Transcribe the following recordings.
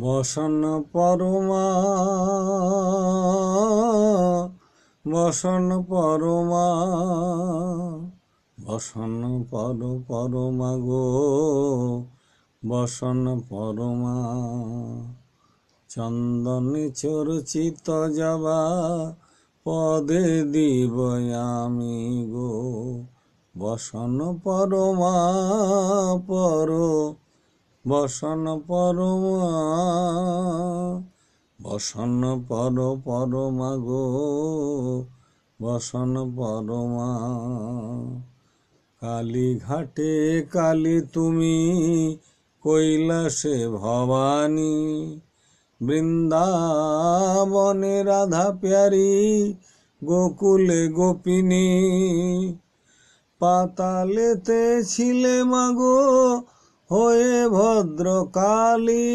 বসন পরমা বসন পরমা বসন পর পরমা গো বসন পরমা চন্দন চরচিত যাবা পদে দিব আমি গো বসন পরমা পর বসন পরমা বসন পর পরমা গো বসন পরমা কালী ঘাটে কালী তুমি কৈলাসে ভবানী বৃন্দাবনে রাধা প্যারি গোকুলে গোপিনী পাতালেতে ছিলে মাগো হয়ে ভদ্রকালী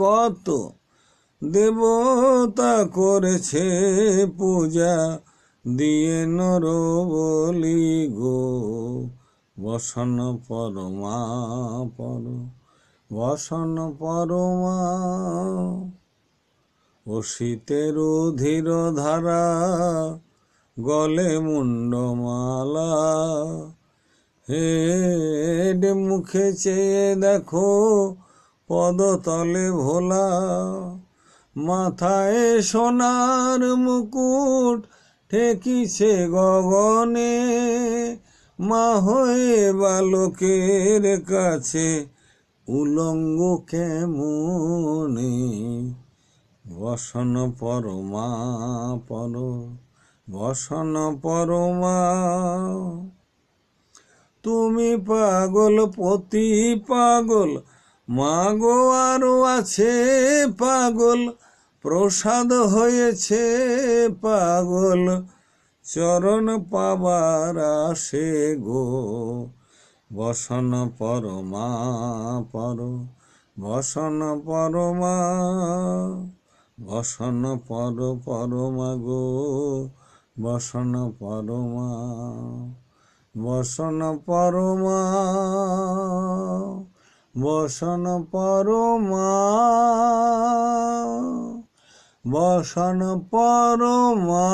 কত দেবতা করেছে পূজা দিয়ে নর বলি গো বসন পরমা পর বসন পরমা ও শীতের ধীর ধারা গলে মুন্ডমালা হেড মুখে চেয়ে দেখো পদতলে ভোলা মাথায় সোনার মুকুট ঠেকিছে গগনে মা হয়ে বালকের কাছে উলঙ্গ কেমনে বসন পরমা পর বসন পরমা তুমি পাগল পতি পাগল মাগো আরো আছে পাগল প্রসাদ হয়েছে পাগল চরণ পাবার আসে গো বসন পরমা পর বসন পরমা বসন পর পরমা গো বসন পরমা বসন পরমা বসন পরমা বসন পরমা